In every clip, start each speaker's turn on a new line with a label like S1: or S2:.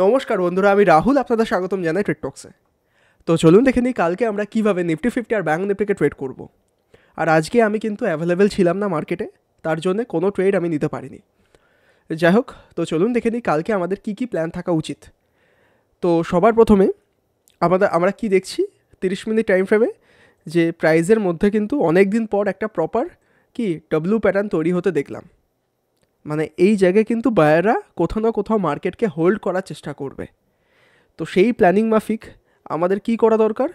S1: নমস্কার বন্ধুরা আমি রাহুল আপনাদের স্বাগতম জানাই ট্রেডটক্সে তো চলুন দেখে নিই কালকে আমরা কীভাবে নিফটি ফিফটি আর ব্যাঙ্ক নিফটিকে ট্রেড করব আর আজকে আমি কিন্তু অ্যাভেলেবেল ছিলাম না মার্কেটে তার জন্য কোনো ট্রেড আমি নিতে পারিনি যাই হোক তো চলুন দেখে নিই কালকে আমাদের কী কী প্ল্যান থাকা উচিত তো সবার প্রথমে আমাদের আমরা কি দেখছি তিরিশ মিনিট টাইম ফ্রেমে যে প্রাইজের মধ্যে কিন্তু অনেক দিন পর একটা প্রপার কি ডব্লু প্যাটার্ন তৈরি হতে দেখলাম মানে এই জায়গায় কিন্তু বায়াররা কোথাও না কোথাও মার্কেটকে হোল্ড করার চেষ্টা করবে তো সেই প্ল্যানিং মাফিক আমাদের কি করা দরকার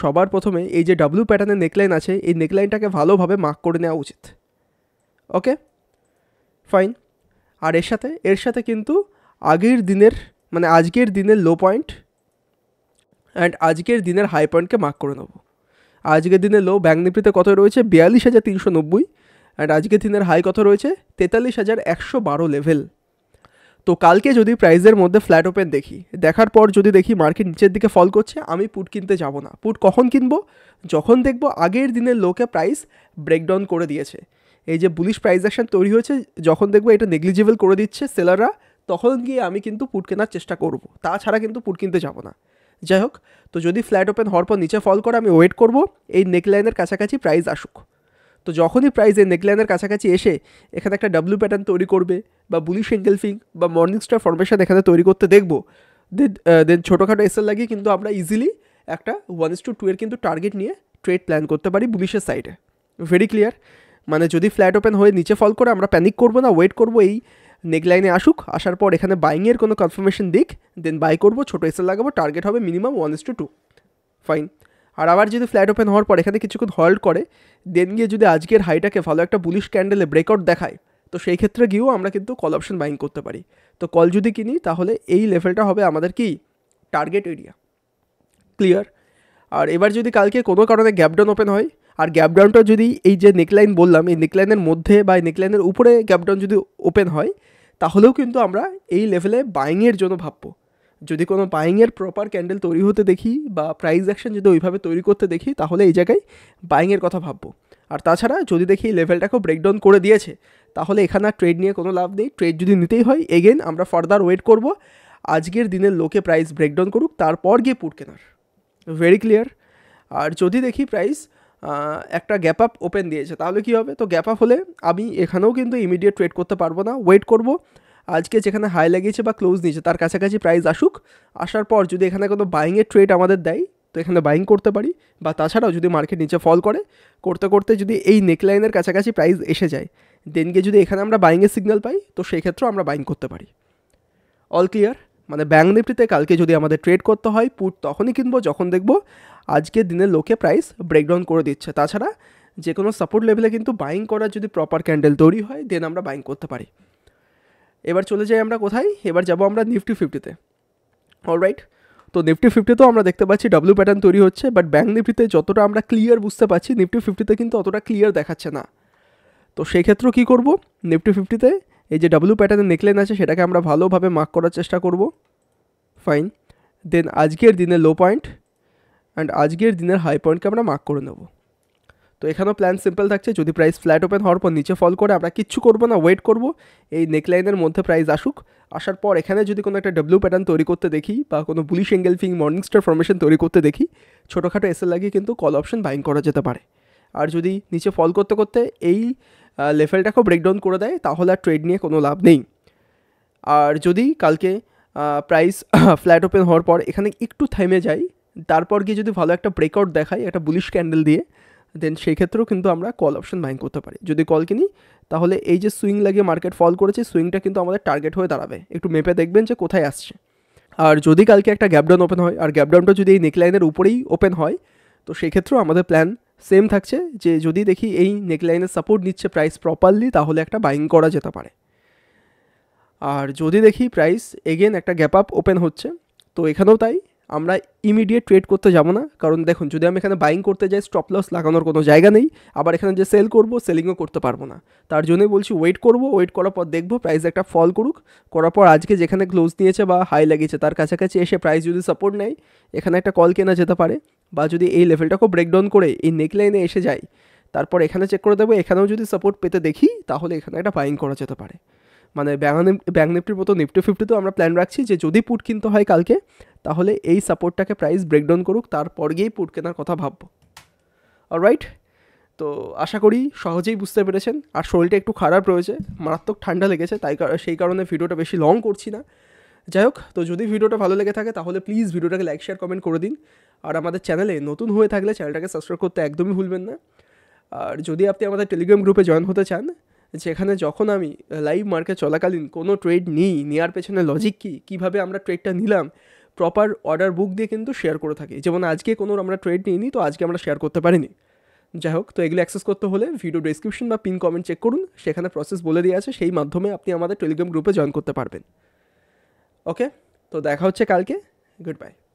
S1: সবার প্রথমে এই যে ডাব্লু প্যাটার্নের নেকলাইন আছে এই নেকলাইনটাকে ভালোভাবে মার্ক করে নেওয়া উচিত ওকে ফাইন আর এর সাথে এর সাথে কিন্তু আগের দিনের মানে আজকের দিনের লো পয়েন্ট অ্যান্ড আজকের দিনের হাই পয়েন্টকে মার্ক করে নেব আজকের দিনে লো ব্যাঙ্ক নিপ্রিতে কত রয়েছে বিয়াল্লিশ হাজার তিনশো নব্বই অ্যান্ড আজকের দিনের হাই কত রয়েছে তেতাল্লিশ হাজার একশো বারো লেভেল তো কালকে যদি প্রাইজের মধ্যে ফ্ল্যাট ওপেন দেখি দেখার পর যদি দেখি মার্কেট নিচের দিকে ফল করছে আমি পুট কিনতে যাব না পুট কখন কিনব যখন দেখব আগের দিনের লোকে প্রাইস ব্রেকডাউন করে দিয়েছে এই যে বুলিশ প্রাইস অ্যাকশন তৈরি হয়েছে যখন দেখবো এটা নেগলিজিবল করে দিচ্ছে সেলাররা তখন গিয়ে আমি কিন্তু পুট কেনার চেষ্টা করব তাছাড়া কিন্তু পুট কিনতে যাব না যাই হোক তো যদি ফ্ল্যাট ওপেন হওয়ার পর নিচে ফল করে আমি ওয়েট করব এই নেকলাইনের কাছাকাছি প্রাইস আসুক তো যখনই প্রাইজে নেকলাইনের কাছাকাছি এসে এখানে একটা ডাব্লু প্যাটার্ন তৈরি করবে বা বুলিশ এঙ্গেলফিং বা মর্নিং স্টার ফরমেশন এখানে তৈরি করতে দেখব দেন দেন ছোটোখাটো এসএল লাগিয়ে কিন্তু আমরা ইজিলি একটা ওয়ান ইস টু টু এর কিন্তু টার্গেট নিয়ে ট্রেড প্ল্যান করতে পারি বুলিশের সাইডে ভেরি ক্লিয়ার মানে যদি ফ্ল্যাট ওপেন হয়ে নিচে ফল করে আমরা প্যানিক করবো না ওয়েট করবো এই নেকলাইনে আসুক আসার পর এখানে বাইংয়ের কোনো কনফার্মেশন দিক দেন বাই করবো ছোটো এসএল লাগাবো টার্গেট হবে minimum one is to two five আর আবার যদি ফ্ল্যাট ওপেন হওয়ার পর এখানে কিছুক্ষণ হল্ড করে দেন গিয়ে যদি আজকের হাইটাকে ভালো একটা বুলিশ ক্যান্ডেলে ব্রেকআউট দেখায় তো সেই ক্ষেত্রে গিয়েও আমরা কিন্তু কল অপশন বাইং করতে পারি তো কল যদি কিনি তাহলে এই লেভেলটা হবে আমাদের কি টার্গেট এরিয়া ক্লিয়ার আর এবার যদি কালকে কোনো কারণে গ্যাপডাউন ওপেন হয় আর গ্যাপডাউনটা যদি এই যে নেকলাইন বললাম এই নেকলাইনের মধ্যে বা এই নেকলাইনের উপরে গ্যাপডাউন যদি ওপেন হয় তাহলেও কিন্তু আমরা এই লেভেলে বাইংয়ের জন্য ভাববো যদি কোনো বাইংয়ের প্রপার ক্যান্ডেল তৈরি হতে দেখি বা প্রাইস অ্যাকশন যদি ওইভাবে তৈরি করতে দেখি তাহলে এই জায়গায় বাইংয়ের কথা ভাববো আর তাছাড়া যদি দেখি লেভেলটাকেও ব্রেকডাউন করে দিয়েছে তাহলে এখানে আর ট্রেড নিয়ে কোনো লাভ নেই ট্রেড যদি নিতেই হয় এগেন আমরা ফার্দার ওয়েট করব আজকের দিনের লোকে প্রাইস ব্রেকডাউন করুক তারপর গিয়ে পুট কেনার ভেরি ক্লিয়ার আর যদি দেখি প্রাইস একটা গ্যাপ আপ ওপেন দিয়েছে তাহলে কি হবে তো গ্যাপ আপ হলে আমি এখানেও কিন্তু ইমিডিয়েট ট্রেড করতে পারবো না ওয়েট করব আজকে যেখানে হাই লাগিয়েছে বা ক্লোজ নিয়েছে তার কাছাকাছি প্রাইস আসুক আসার পর যদি এখানে কোনো বাইংয়ের ট্রেড আমাদের দেয় তো এখানে বাইং করতে পারি বা তাছাড়াও যদি মার্কেট নিচে ফল করে করতে করতে যদি এই নেকলাইনের কাছাকাছি প্রাইস এসে যায় দেন গিয়ে যদি এখানে আমরা বাইংয়ের সিগন্যাল পাই তো সেই ক্ষেত্রেও আমরা বাইং করতে পারি অল ক্লিয়ার মানে ব্যাঙ্ক নিফটিতে কালকে যদি আমাদের ট্রেড করতে হয় পুট তখনই কিনবো যখন দেখব আজকে দিনের লোকে প্রাইস ব্রেকডাউন করে দিচ্ছে তাছাড়া যে কোনো সাপোর্ট লেভেলে কিন্তু বাইং করার যদি প্রপার ক্যান্ডেল তৈরি হয় দেন আমরা বাইং করতে পারি এবার চলে যাই আমরা কোথায় এবার যাব আমরা নিফটি ফিফটিতে অলরাইট তো নিফটি ফিফটিতেও আমরা দেখতে পাচ্ছি ডাব্লিউ প্যাটার্ন তৈরি হচ্ছে বাট ব্যাঙ্ক নিফটিতে যতটা আমরা ক্লিয়ার বুঝতে পারছি নিফটি ফিফটিতে কিন্তু অতটা ক্লিয়ার দেখাচ্ছে না তো সেই ক্ষেত্রেও কী করবো নিফটি ফিফটিতে এই যে ডাব্লিউ প্যাটার্নের নেকলেন আছে সেটাকে আমরা ভালোভাবে মার্ক করার চেষ্টা করব ফাইন দেন আজকের দিনে লো পয়েন্ট অ্যান্ড আজকের দিনের হাই পয়েন্টকে আমরা মার্ক করে নেবো তো এখানেও প্ল্যান সিম্পল থাকছে যদি প্রাইস ফ্ল্যাট ওপেন হওয়ার পর নিচে ফল করে আমরা কিচ্ছু করব না ওয়েট করব এই নেকলাইনের মধ্যে প্রাইস আসুক আসার পর এখানে যদি কোনো একটা ডব্লিউ প্যাটার্ন তৈরি করতে দেখি বা কোনো bullish engulfing morning star formation তৈরি করতে দেখি ছোটোখাটো এসে লাগিয়ে কিন্তু কল অপশন বাইং করা যেতে পারে আর যদি নিচে ফল করতে করতে এই লেভেলটাকেও ব্রেকডাউন করে দেয় তাহলে আর ট্রেড নিয়ে কোনো লাভ নেই আর যদি কালকে প্রাইস ফ্ল্যাট ওপেন হওয়ার পর এখানে একটু থেমে যায় তারপর গিয়ে যদি ভালো একটা ব্রেকআউট দেখায় একটা বুলিশ ক্যান্ডেল দিয়ে দেন সেই ক্ষেত্রেও কিন্তু আমরা কল অপশন বাইং করতে পারি যদি কল কিনি তাহলে এই যে সুইং লাগিয়ে মার্কেট ফল করেছে সুইংটা কিন্তু আমাদের টার্গেট হয়ে দাঁড়াবে একটু মেপে দেখবেন যে কোথায় আসছে আর যদি কালকে একটা গ্যাপডাউন ওপেন হয় আর গ্যাপডাউনটা যদি এই নেকলাইনের উপরেই ওপেন হয় তো সেক্ষেত্রেও আমাদের প্ল্যান সেম থাকছে যে যদি দেখি এই নেকলাইনের সাপোর্ট নিচ্ছে প্রাইস প্রপারলি তাহলে একটা বাইং করা যেতে পারে আর যদি দেখি প্রাইস এগেন একটা গ্যাপ আপ ওপেন হচ্ছে তো এখানেও তাই আমরা ইমিডিয়েট ট্রেড করতে যাব না কারণ দেখুন যদি আমি এখানে বাইং করতে যাই স্টপ লস লাগানোর কোনো জায়গা নেই আবার এখানে যে সেল করব সেলিংও করতে পারবো না তার জন্যই বলছি ওয়েট করব ওয়েট করার পর দেখব প্রাইস একটা ফল করুক করার পর আজকে যেখানে ক্লোজ নিয়েছে বা হাই লাগিয়েছে তার কাছাকাছি এসে প্রাইস যদি সাপোর্ট নেয় এখানে একটা কল কেনা যেতে পারে বা যদি এই লেভেলটাকেও ব্রেকডাউন করে এই নেকলাইনে এসে যায় তারপর এখানে চেক করে দেবো এখানেও যদি সাপোর্ট পেতে দেখি তাহলে এখানে একটা বাইং করা যেতে পারে মানে ব্যাঙ্ক নিফটির মতো নিফটি ফিফটিতেও আমরা প্ল্যান রাখছি যে যদি পুট কিনতে হয় কালকে তাহলে এই সাপোর্টটাকে প্রাইস ব্রেকডাউন করুক তারপর গিয়েই পুট কেনার কথা ভাবব অলরাইট তো আশা করি সহজেই বুঝতে পেরেছেন আর শরীরটা একটু খারাপ রয়েছে মারাত্মক ঠান্ডা লেগেছে তাই সেই কারণে ভিডিওটা বেশি লং করছি না যাই হোক তো যদি ভিডিওটা ভালো লেগে থাকে তাহলে প্লিজ ভিডিওটাকে লাইক শেয়ার কমেন্ট করে দিন আর আমাদের চ্যানেলে নতুন হয়ে থাকলে চ্যানেলটাকে সাবস্ক্রাইব করতে একদমই ভুলবেন না আর যদি আপনি আমাদের টেলিগ্রাম গ্রুপে জয়েন হতে চান যেখানে যখন আমি লাইভ মার্কেট চলাকালীন কোনো ট্রেড নিই নেওয়ার পেছনে লজিক কী কীভাবে আমরা ট্রেডটা নিলাম প্রপার অর্ডার বুক দিয়ে কিন্তু শেয়ার করে থাকি যেমন আজকে কোনো আমরা ট্রেড নিইনি তো আজকে আমরা শেয়ার করতে পারিনি যাই হোক তো এগুলো অ্যাক্সেস করতে হলে ভিডিও ডিসক্রিপশন বা পিন কমেন্ট চেক করুন সেখানে প্রসেস বলে দেওয়া আছে সেই মাধ্যমে আপনি আমাদের টেলিগ্রাম গ্রুপে জয়েন করতে পারবেন ওকে তো দেখা হচ্ছে কালকে গুড বাই